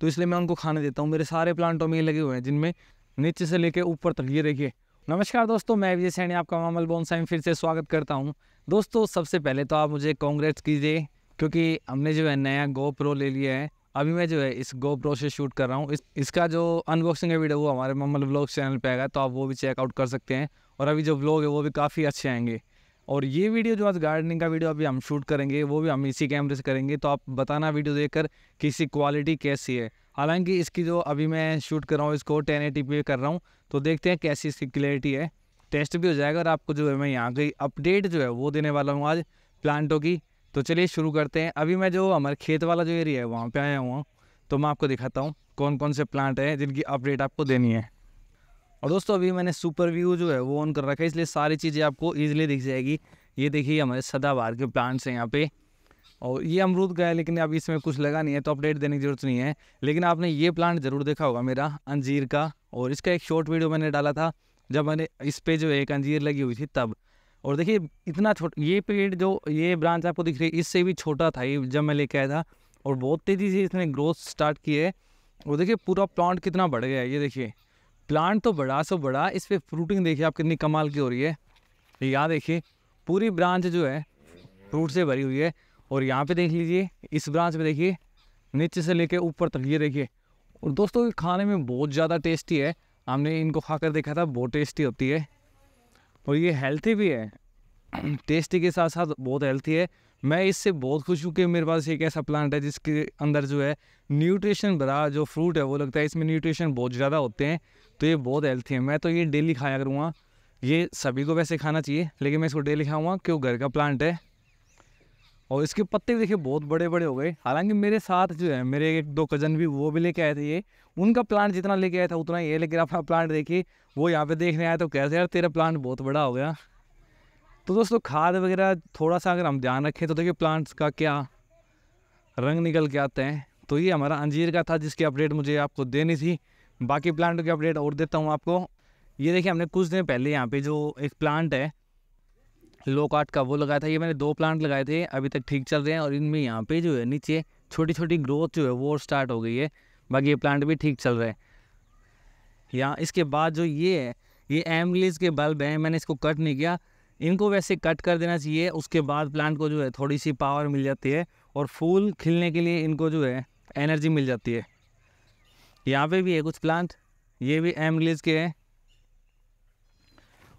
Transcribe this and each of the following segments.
तो इसलिए मैं उनको खाना देता हूँ मेरे सारे प्लांटों में लगे हुए हैं जिनमें नीचे से लेके ऊपर तक ये देखिए नमस्कार दोस्तों मैं विजय सैनी आपका मामल बोन साइन फिर से स्वागत करता हूँ दोस्तों सबसे पहले तो आप मुझे कॉन्ग्रेट्स कीजिए क्योंकि हमने जो है नया गो प्रो ले लिया है अभी मैं जो है इस गो प्रो से शूट कर रहा हूँ इस इसका जो अनबॉक्सिंग का वीडियो वो हमारे मम्मल ब्लॉग चैनल पे आएगा तो आप वो भी चेकआउट कर सकते हैं और अभी जो ब्लॉग है वो भी काफ़ी अच्छे आएंगे और ये वीडियो जो आज गार्डनिंग का वीडियो अभी हम शूट करेंगे वो भी हम इसी कैमरे से करेंगे तो आप बताना वीडियो देखकर कि इसकी क्वालिटी कैसी है हालांकि इसकी जो अभी मैं शूट कर रहा हूँ इसको टेन एटी पी कर रहा हूँ तो देखते हैं कैसी इसकी क्लियरिटी है टेस्ट भी हो जाएगा और आपको जो है मैं यहाँ की अपडेट जो है वो देने वाला हूँ आज प्लांटों की तो चलिए शुरू करते हैं अभी मैं जो हमारे खेत वाला जो एरिया है वहाँ पर आया हुआ हूँ तो मैं आपको दिखाता हूँ कौन कौन से प्लांट हैं जिनकी अपडेट आपको देनी है और दोस्तों अभी मैंने सुपर व्यू जो है वो ऑन कर रखा है इसलिए सारी चीज़ें आपको ईजिली दिख जाएगी ये देखिए हमारे सदाबहार के प्लांट्स हैं यहाँ पे और ये अमरूद का है लेकिन अभी इसमें कुछ लगा नहीं है तो अपडेट देने की ज़रूरत नहीं है लेकिन आपने ये प्लांट ज़रूर देखा होगा मेरा अंजीर का और इसका एक शॉर्ट वीडियो मैंने डाला था जब मैंने इस पर जो एक अंजीर लगी हुई थी तब और देखिए इतना छोटा ये पेड़ जो ये ब्रांच आपको दिख रही है इससे भी छोटा था ये जब मैं लेके आया था और बहुत तेज़ी से इसने ग्रोथ स्टार्ट की है और देखिए पूरा प्लांट कितना बढ़ गया है ये देखिए प्लांट तो बड़ा सो बड़ा इस पर फ्रूटिंग देखिए आप कितनी कमाल की हो रही है यहाँ देखिए पूरी ब्रांच जो है फ्रूट से भरी हुई है और यहाँ पे देख लीजिए इस ब्रांच में देखिए नीचे से लेके ऊपर तक ये देखिए और दोस्तों खाने में बहुत ज़्यादा टेस्टी है हमने इनको खा कर देखा था बहुत टेस्टी होती है और ये हेल्थी भी है टेस्टी के साथ साथ बहुत हेल्थी है मैं इससे बहुत खुश हूँ कि मेरे पास एक ऐसा प्लांट है जिसके अंदर जो है न्यूट्रिशन भरा जो फ्रूट है वो लगता है इसमें न्यूट्रिशन बहुत ज़्यादा होते हैं तो ये बहुत हेल्थी है मैं तो ये डेली खाया करूँगा ये सभी को वैसे खाना चाहिए लेकिन मैं इसको डेली खाऊँगा क्यों घर का प्लांट है और इसके पत्ते भी देखिए बहुत बड़े बड़े हो गए हालांकि मेरे साथ जो है मेरे एक दो कज़न भी वो भी लेके आए थे ये उनका प्लांट जितना लेके आया था उतना ही है लेकिन अपना प्लांट देखिए वो यहाँ पे देखने आया तो कहते यार तेरा प्लांट बहुत बड़ा हो गया तो दोस्तों खाद वगैरह थोड़ा सा अगर हम ध्यान रखें तो देखिए प्लांट्स का क्या रंग निकल के आते हैं तो ये हमारा अंजीर का था जिसकी अपडेट मुझे आपको देनी थी बाकी प्लांट की अपडेट और देता हूँ आपको ये देखिए हमने कुछ दिन पहले यहाँ पे जो एक प्लांट है लो काट का वो लगाया था ये मैंने दो प्लांट लगाए थे अभी तक ठीक चल रहे हैं और इनमें यहाँ पे जो है नीचे छोटी छोटी ग्रोथ जो है वो स्टार्ट हो गई है बाकी ये प्लांट भी ठीक चल रहे हैं यहाँ इसके बाद जो ये है ये एमलीस के बल्ब हैं मैंने इसको कट नहीं किया इनको वैसे कट कर देना चाहिए उसके बाद प्लांट को जो है थोड़ी सी पावर मिल जाती है और फूल खिलने के लिए इनको जो है एनर्जी मिल जाती है यहाँ पे भी है कुछ प्लांट ये भी एमलिज के हैं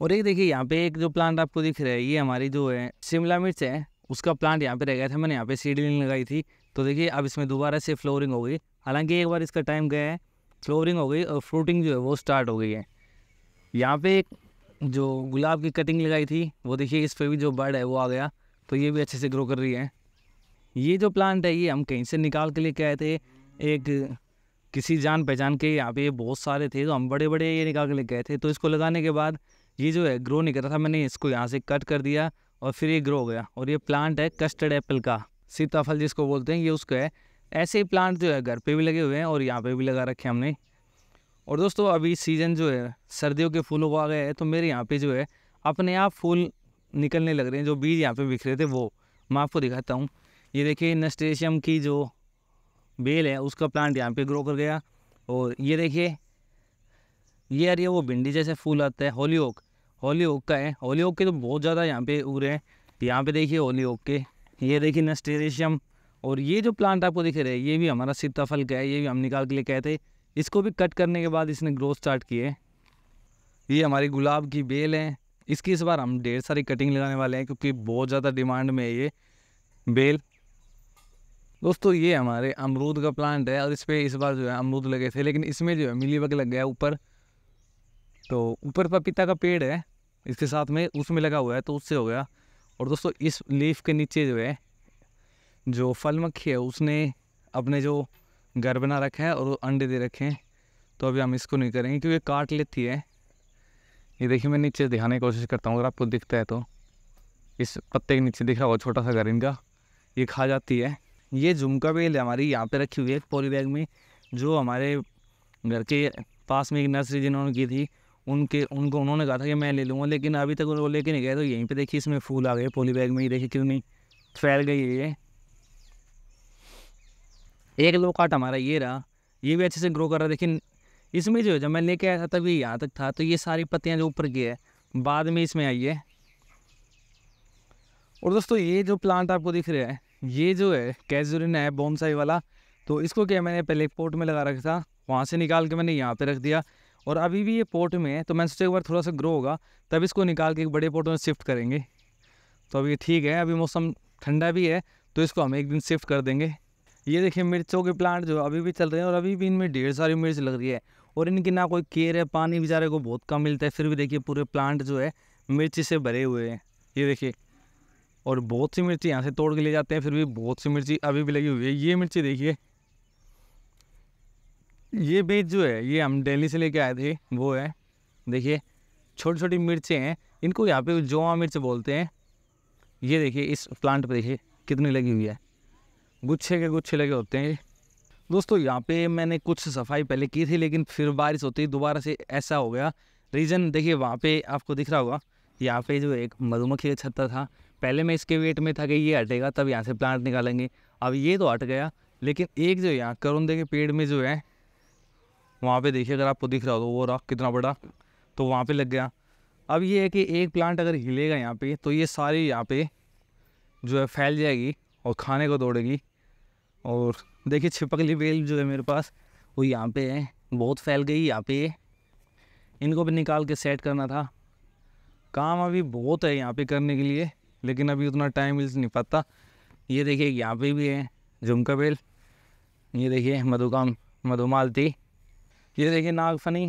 और एक देखिए यहाँ पे एक जो प्लांट आपको दिख रहा है ये हमारी जो है शिमला मिर्च है उसका प्लांट यहाँ पे रह गया था मैंने यहाँ पे सीडलिंग लगाई थी तो देखिए अब इसमें दोबारा से फ्लोरिंग हो गई हालांकि एक बार इसका टाइम गया है फ्लोरिंग हो गई और फ्रूटिंग जो है वो स्टार्ट हो गई है यहाँ पे एक जो गुलाब की कटिंग लगाई थी वो देखिए इस पर भी जो बर्ड है वो आ गया तो ये भी अच्छे से ग्रो कर रही है ये जो प्लांट है ये हम कहीं से निकाल के लेके आए थे एक किसी जान पहचान के यहाँ पे बहुत सारे थे तो हम बड़े बड़े ये निकाल के लेके आए थे तो इसको लगाने के बाद ये जो है ग्रो नहीं कर रहा था मैंने इसको यहाँ से कट कर दिया और फिर ये ग्रो हो गया और ये प्लांट है कस्टर्ड एप्पल का सीताफल जिसको बोलते हैं ये उसका है ऐसे ही प्लांट जो है घर पे भी लगे हुए हैं और यहाँ पे भी लगा रखे हमने और दोस्तों अभी सीज़न जो है सर्दियों के फूलों को आ गए हैं तो मेरे यहाँ पे जो है अपने आप फूल निकलने लग रहे हैं जो बीज यहाँ पे बिखरे थे वो मैं आपको दिखाता हूँ ये देखिए नस्टेशियम की जो बेल है उसका प्लांट यहाँ पे ग्रो कर गया और ये देखिए ये अरे वो भिंडी जैसे फूल आता है होली ओक होली ओक का है होली ओक के तो बहुत ज़्यादा यहाँ पर उग रहे हैं यहाँ पर देखिए होली ओक के ये देखिए नस्टेशियम और ये जो प्लांट आपको दिख रहे हैं ये भी हमारा सीताफल का है ये भी हम निकाल के लिए कहते हैं इसको भी कट करने के बाद इसने ग्रोथ स्टार्ट किए ये हमारी गुलाब की बेल है इसकी इस बार हम ढेर सारी कटिंग लगाने वाले हैं क्योंकि बहुत ज़्यादा डिमांड में है ये बेल दोस्तों ये हमारे अमरूद का प्लांट है और इस पर इस बार जो है अमरूद लगे थे लेकिन इसमें जो है मिली वग लग गया ऊपर तो ऊपर पपीता का पेड़ है इसके साथ में उसमें लगा हुआ है तो उससे हो गया और दोस्तों इस लीफ के नीचे जो है जो फल मक्खी है उसने अपने जो घर बना रखा है और अंडे दे रखे हैं तो अभी हम इसको नहीं करेंगे क्योंकि काट लेती है ये देखिए मैं नीचे दिखाने की कोशिश करता हूँ अगर आपको दिखता है तो इस पत्ते के नीचे दिखा हुआ छोटा सा घर इनका ये खा जाती है ये झुमका बेल हमारी यहाँ पे रखी हुई है पोली बैग में जो हमारे घर के पास में एक नर्सरी जिन्होंने की थी उनके उनको उन्होंने कहा था कि मैं ले लूँगा लेकिन अभी तक वो लेके नहीं गए तो यहीं पे देखिए इसमें फूल आ गए पोली बैग में ही देखिए क्यों नहीं फैल गई है ये एक लो काट हमारा ये रहा ये भी अच्छे से ग्रो कर रहा है लेकिन इसमें जो है जब मैं लेके आया था तब ये यहाँ तक था तो ये सारी पत्तियाँ जो ऊपर की है बाद में इसमें आई है और दोस्तों ये जो प्लांट आपको दिख रहा है ये जो है कैजुरिन है बोनसाई वाला तो इसको क्या मैंने पहले पोर्ट में लगा रखा था वहाँ से निकाल के मैंने यहाँ पर रख दिया और अभी भी ये पोर्ट में है तो मैंने सोचा एक बार थोड़ा सा ग्रो होगा तब इसको निकाल के एक बड़े पोर्ट में शिफ्ट करेंगे तो अभी ठीक है अभी मौसम ठंडा भी है तो इसको हम एक दिन शिफ्ट कर देंगे ये देखिए मिर्चों के प्लांट जो अभी भी चल रहे हैं और अभी भी इनमें ढेर सारी मिर्च लग रही है और इनकी ना कोई केयर है पानी बेचारे को बहुत कम मिलता है फिर भी देखिए पूरे प्लांट जो है मिर्ची से भरे हुए हैं ये देखिए और बहुत सी मिर्ची यहाँ से तोड़ के ले जाते हैं फिर भी बहुत सी मिर्ची अभी भी लगी हुई है ये मिर्ची देखिए ये बीज जो है ये हम दिल्ली से लेके आए थे वो है देखिए छोटी छोटी मिर्चें हैं इनको यहाँ पे जोआ मिर्च बोलते हैं ये देखिए इस प्लांट पर देखिए कितनी लगी हुई है गुच्छे के गुच्छे लगे होते हैं दोस्तों यहाँ पे मैंने कुछ सफाई पहले की थी लेकिन फिर बारिश होती दोबारा से ऐसा हो गया रीज़न देखिए वहाँ पे आपको दिख रहा होगा यहाँ पे जो एक मधुमक्खी का छत्ता था पहले मैं इसके वेट में था कि ये हटेगा तब यहाँ से प्लांट निकालेंगे अब ये तो हट गया लेकिन एक जो यहाँ करुंदे के पेड़ में जो है वहाँ पर देखिए अगर आपको दिख रहा हो तो वो रॉक कितना बड़ा तो वहाँ पर लग गया अब ये है कि एक प्लांट अगर हिलेगा यहाँ पर तो ये सारी यहाँ पे जो है फैल जाएगी और खाने को दौड़ेगी और देखिए छिपकली बेल जो है मेरे पास वो यहाँ पे है बहुत फैल गई यहाँ पे इनको भी निकाल के सेट करना था काम अभी बहुत है यहाँ पे करने के लिए लेकिन अभी उतना टाइम मिल नहीं पाता ये देखिए यहाँ पे भी है झुमका बेल ये देखिए मधुकाम मधुमालती ये देखिए नागफनी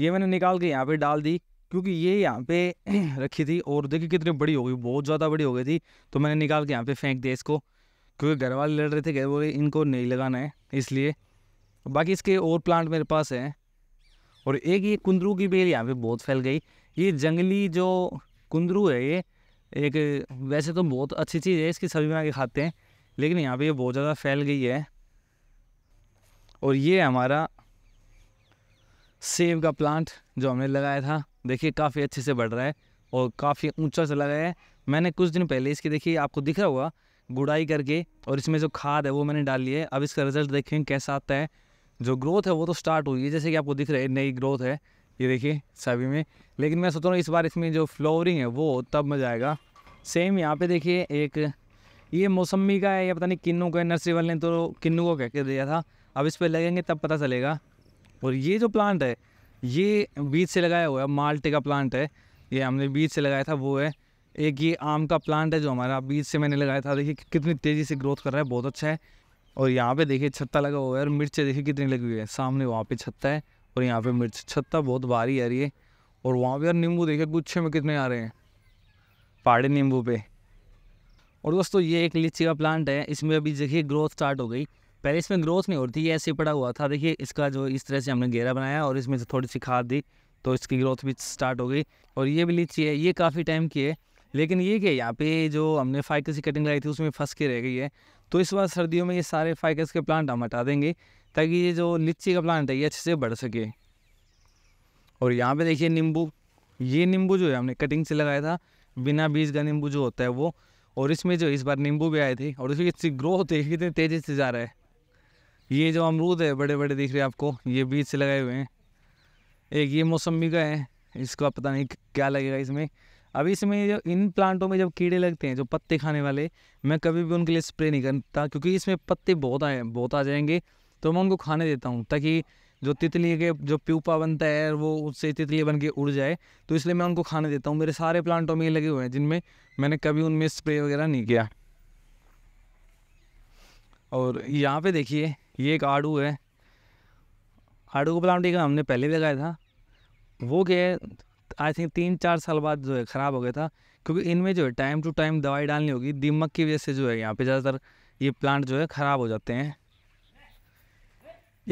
ये मैंने निकाल के यहाँ पे डाल दी क्योंकि ये यहाँ पे रखी थी और देखिए कितनी बड़ी हो गई बहुत ज़्यादा बड़ी हो गई थी तो मैंने निकाल के यहाँ पे फेंक दिया इसको क्योंकि घर वाले लड़ रहे थे कह बोले इनको नहीं लगाना है इसलिए बाकी इसके और प्लांट मेरे पास हैं और एक ये कुंदरू की बेल यहाँ पे बहुत फैल गई ये जंगली जो कुंदरू है ये एक वैसे तो बहुत अच्छी चीज़ है इसकी सब्जी बना के खाते हैं लेकिन यहाँ पे ये बहुत ज़्यादा फैल गई है और ये हमारा सेब का प्लांट जो हमने लगाया था देखिए काफ़ी अच्छे से बढ़ रहा है और काफ़ी ऊंचा चला गया है मैंने कुछ दिन पहले इसकी देखिए आपको दिख रहा होगा गुड़ाई करके और इसमें जो खाद है वो मैंने डाली है अब इसका रिजल्ट देखेंगे कैसा आता है जो ग्रोथ है वो तो स्टार्ट हुई है जैसे कि आपको दिख रहा है नई ग्रोथ है ये देखिए सभी में लेकिन मैं सोच रहा हूँ इस बार इसमें जो फ्लोरिंग है वो तब मज़ा आएगा सेम यहाँ पे देखिए एक ये मौसमी का है या पता नहीं किन्नू का है नर्सरी वाले ने तो किन्नू को कह के दिया था अब इस पर लगेंगे तब पता चलेगा और ये जो प्लांट है ये बीज से लगाया हुआ है माल्टे का प्लांट है ये हमने बीज से लगाया था वो है एक ये आम का प्लांट है जो हमारा बीज से मैंने लगाया था देखिए कितनी तेज़ी से ग्रोथ कर रहा है बहुत अच्छा है और यहाँ पे देखिए छत्ता लगा हुआ है और मिर्चें देखिए कितनी लगी हुई है सामने वहाँ पे छत्ता है और यहाँ पे मिर्च छत्ता बहुत भारी आ रही है और वहाँ पे यार नींबू देखिए गुच्छे में कितने आ रहे हैं पहाड़ी नींबू पे और दोस्तों ये एक लीची का प्लांट है इसमें अभी देखिए ग्रोथ स्टार्ट हो गई पहले इसमें ग्रोथ नहीं होती ये ऐसे पड़ा हुआ था देखिए इसका जो इस तरह से हमने घेरा बनाया और इसमें से थोड़ी सी खाद दी तो इसकी ग्रोथ भी स्टार्ट हो गई और ये भी लीची है ये काफ़ी टाइम की है लेकिन ये कि यहाँ पे जो हमने फाइकस की कटिंग लगाई थी उसमें फंस के रह गई है तो इस बार सर्दियों में ये सारे फाइकस के प्लांट हम हटा देंगे ताकि ये जो लीची का प्लांट है ये अच्छे से बढ़ सके और यहाँ पे देखिए नींबू ये नींबू जो है हमने कटिंग से लगाया था बिना बीज का नींबू जो होता है वो और इसमें जो इस बार नींबू भी आए थे और उसकी इतनी ग्रोथ है कितनी तेज़ी से जा रहा है ये जो अमरूद है बड़े बड़े दिख रहे हैं आपको ये बीज से लगाए हुए हैं एक ये मौसमी का है इसका पता नहीं क्या लगेगा इसमें अब इसमें जो इन प्लांटों में जब कीड़े लगते हैं जो पत्ते खाने वाले मैं कभी भी उनके लिए स्प्रे नहीं करता क्योंकि इसमें पत्ते बहुत आए बहुत आ जाएंगे तो मैं उनको खाने देता हूँ ताकि जो तितली के जो प्यूपा बनता है वो उससे तितली बन के उड़ जाए तो इसलिए मैं उनको खाने देता हूँ मेरे सारे प्लांटों में लगे हुए हैं जिनमें मैंने कभी उनमें स्प्रे वगैरह नहीं किया और यहाँ पे देखिए ये एक आड़ू है आड़ू का प्लांट एक हमने पहले भी लगाया था वो क्या है आई थिंक तीन चार साल बाद जो है ख़राब हो गया था क्योंकि इनमें जो है टाइम टू टाइम दवाई डालनी होगी दीमक की वजह से जो है यहाँ पे ज़्यादातर ये प्लांट जो है ख़राब हो जाते हैं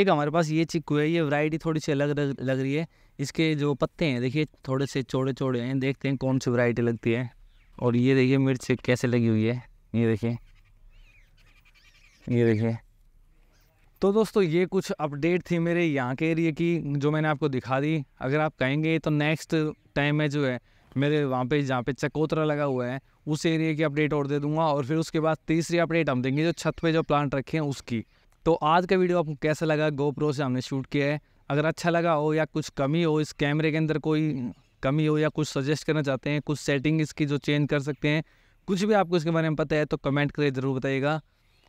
एक हमारे पास ये चिक्कू है ये वैरायटी थोड़ी सी अलग लग रही है इसके जो पत्ते हैं देखिए थोड़े से चौड़े चौड़े हैं देखते हैं कौन सी वैरायटी लगती है और ये देखिए मिर्च कैसे लगी हुई है ये देखिए ये देखिए तो दोस्तों ये कुछ अपडेट थी मेरे यहाँ के एरिए की जो मैंने आपको दिखा दी अगर आप कहेंगे तो नेक्स्ट टाइम में जो है मेरे वहाँ पे जहाँ पे चकोतरा लगा हुआ है उस एरिया की अपडेट और दे दूंगा और फिर उसके बाद तीसरी अपडेट हम देंगे जो छत पे जो प्लांट रखे हैं उसकी तो आज का वीडियो आपको कैसा लगा गोप्रो से हमने शूट किया है अगर अच्छा लगा हो या कुछ कमी हो इस कैमरे के अंदर कोई कमी हो या कुछ सजेस्ट करना चाहते हैं कुछ सेटिंग इसकी जो चेंज कर सकते हैं कुछ भी आपको इसके बारे में पता है तो कमेंट करिए ज़रूर बताइएगा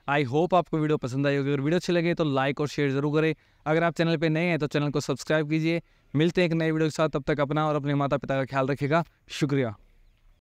आई होप आपको वीडियो पसंद आई होगी अगर वीडियो अच्छी लगे तो लाइक और शेयर जरूर करें अगर आप चैनल पर नए हैं तो चैनल को सब्सक्राइब कीजिए मिलते हैं एक नए वीडियो के साथ तब तक अपना और अपने माता पिता का ख्याल रखेगा शुक्रिया